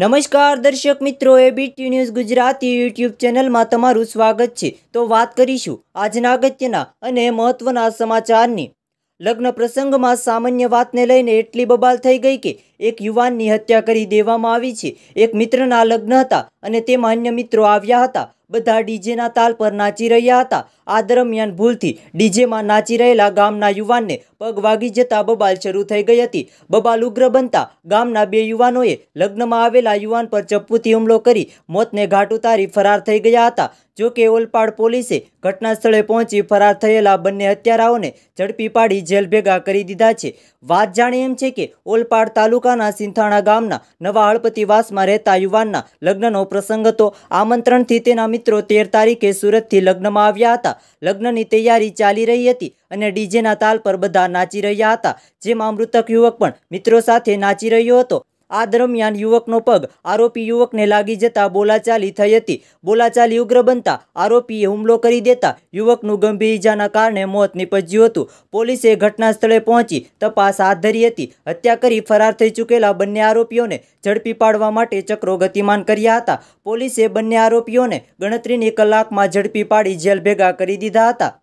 નમસ્કાર દર્શક મિત્રો એબીટી ન્યૂઝ ગુજરાતી યુટ્યુબ ચેનલમાં તમારું સ્વાગત છે તો વાત કરીશું આજના અગત્યના અને મહત્વના સમાચારની લગ્ન પ્રસંગમાં સામાન્ય વાતને લઈને એટલી બબાલ થઈ ગઈ કે એક યુવાનની હત્યા કરી દેવામાં આવી છે એક મિત્રના લગ્ન હતા અને તેમાં અન્ય મિત્રો આવ્યા હતા બધા ડીજેના તાલ પર નાચી રહ્યા હતા આ દરમિયાન ભૂલથી ડીજેમાં નાચી રહેલા ગામના યુવાનને પગ વાગી જતા બબાલ શરૂ થઈ ગઈ હતી બબાલ ઉગ્ર બનતા ગામના બે યુવાનોએ લગ્નમાં આવેલા યુવાન પર ચપ્પુથી હુમલો કરી મોતને ઘાટ ઉતારી ફરાર થઈ ગયા હતા જોકે ઓલપાડ પોલીસે ઘટના સ્થળે પહોંચી ફરાર થયેલા બંને હત્યારાઓને ઝડપી પાડી જેલ ભેગા કરી દીધા છે વાત જાણે એમ છે કે ઓલપાડ તાલુકાના સિંથાણા ગામના નવા હળપતિવાસમાં રહેતા યુવાનના લગ્નનો પ્રસંગ હતો આમંત્રણથી તેના મિત્રો તેર તારીખે સુરતથી લગ્નમાં આવ્યા હતા લગ્નની તૈયારી ચાલી રહી હતી અને ડીજેના તાલ પર બધા નાચી રહ્યા હતા જેમાં મૃતક યુવક પણ મિત્રો સાથે નાચી રહ્યો હતો આ દરમિયાન યુવકનો પગ આરોપી યુવકને લાગી જતા બોલાચાલી થઈ હતી બોલાચાલી ઉગ્ર બનતા આરોપીએ હુમલો કરી દેતા યુવકનું ગંભીર ઈજાના કારણે મોત નીપજ્યું હતું પોલીસે ઘટના સ્થળે પહોંચી તપાસ હાથ ધરી હતી હત્યા કરી ફરાર થઈ ચૂકેલા બંને આરોપીઓને ઝડપી પાડવા માટે ચક્રો ગતિમાન કર્યા હતા પોલીસે બંને આરોપીઓને ગણતરીની કલાકમાં ઝડપી પાડી જેલ ભેગા કરી દીધા હતા